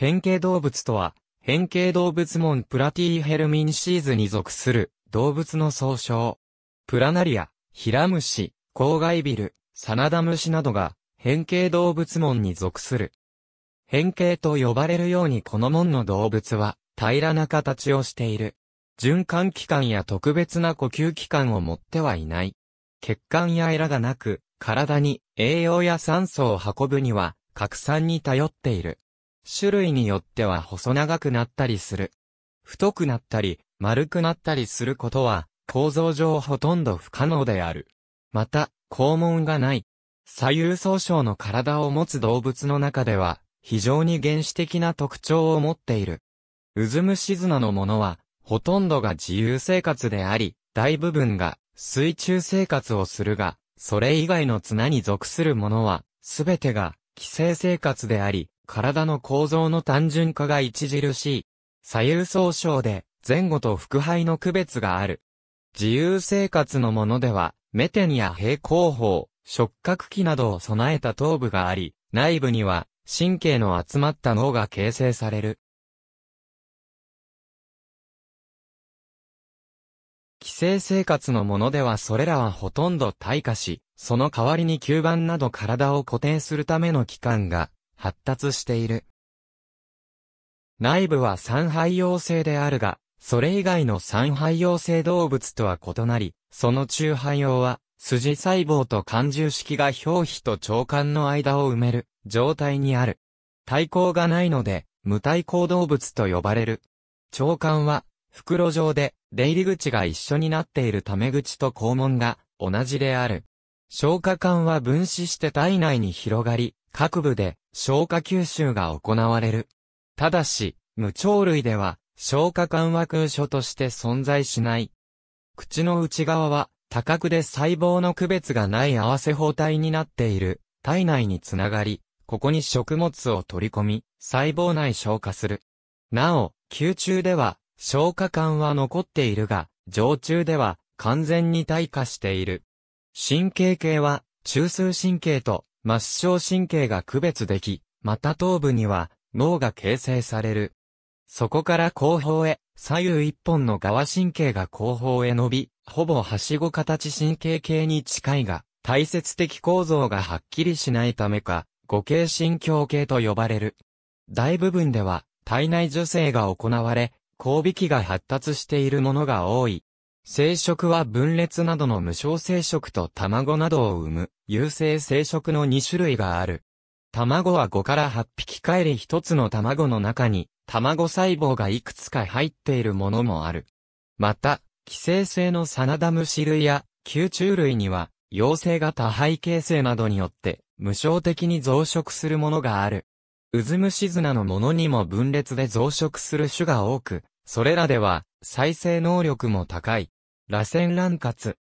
変形動物とは、変形動物門プラティーヘルミンシーズに属する動物の総称。プラナリア、ヒラムシ、コウガイビル、サナダムシなどが変形動物門に属する。変形と呼ばれるようにこの門の動物は平らな形をしている。循環器官や特別な呼吸器官を持ってはいない。血管やエラがなく、体に栄養や酸素を運ぶには、拡散に頼っている。種類によっては細長くなったりする。太くなったり、丸くなったりすることは、構造上ほとんど不可能である。また、肛門がない。左右総称の体を持つ動物の中では、非常に原始的な特徴を持っている。ウズムシズナのものは、ほとんどが自由生活であり、大部分が水中生活をするが、それ以外の綱に属するものは、すべてが寄生生活であり、体の構造の単純化が著しい。左右相称で、前後と副肺の区別がある。自由生活のものでは、メテニや平行法、触覚器などを備えた頭部があり、内部には神経の集まった脳が形成される。寄生生活のものではそれらはほとんど退化し、その代わりに吸盤など体を固定するための器官が発達している。内部は三肺葉性であるが、それ以外の三肺葉性動物とは異なり、その中肺葉は、筋細胞と感重式が表皮と腸管の間を埋める状態にある。対抗がないので、無対抗動物と呼ばれる。腸管は、袋状で、出入り口が一緒になっているため口と肛門が同じである。消化管は分子して体内に広がり、各部で消化吸収が行われる。ただし、無鳥類では消化管は空所として存在しない。口の内側は多角で細胞の区別がない合わせ包帯になっている体内につながり、ここに食物を取り込み、細胞内消化する。なお、宮中では消化管は残っているが、常中では完全に退化している。神経系は中枢神経と末梢神経が区別でき、また頭部には脳が形成される。そこから後方へ、左右一本の側神経が後方へ伸び、ほぼはしご形神経系に近いが、体節的構造がはっきりしないためか、五形神経系と呼ばれる。大部分では、体内受精が行われ、交尾器が発達しているものが多い。生殖は分裂などの無償生殖と卵などを産む、有性生殖の2種類がある。卵は5から8匹帰り1つの卵の中に、卵細胞がいくつか入っているものもある。また、寄生性のサナダムシ類や、吸虫類には、陽性が多肺形成などによって、無償的に増殖するものがある。ウズムシズナのものにも分裂で増殖する種が多く、それらでは、再生能力も高い。螺旋卵滑。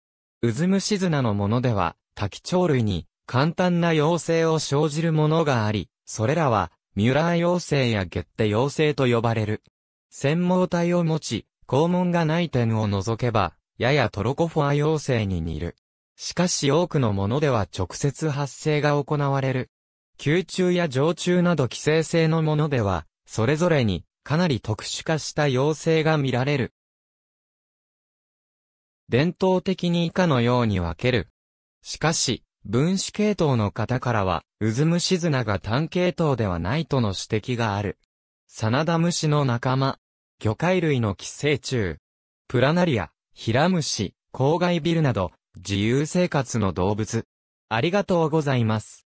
渦虫砂のものでは、多基鳥類に簡単な妖精を生じるものがあり、それらは、ミュラー妖精やゲッテ妖精と呼ばれる。専門体を持ち、肛門がない点を除けば、ややトロコフォア妖精に似る。しかし多くのものでは直接発生が行われる。宮中や常中など寄生性のものでは、それぞれにかなり特殊化した妖精が見られる。伝統的に以下のように分ける。しかし、分子系統の方からは、ウズムシズナが単系統ではないとの指摘がある。サナダムシの仲間、魚介類の寄生虫、プラナリア、ヒラムシ、郊外ビルなど、自由生活の動物。ありがとうございます。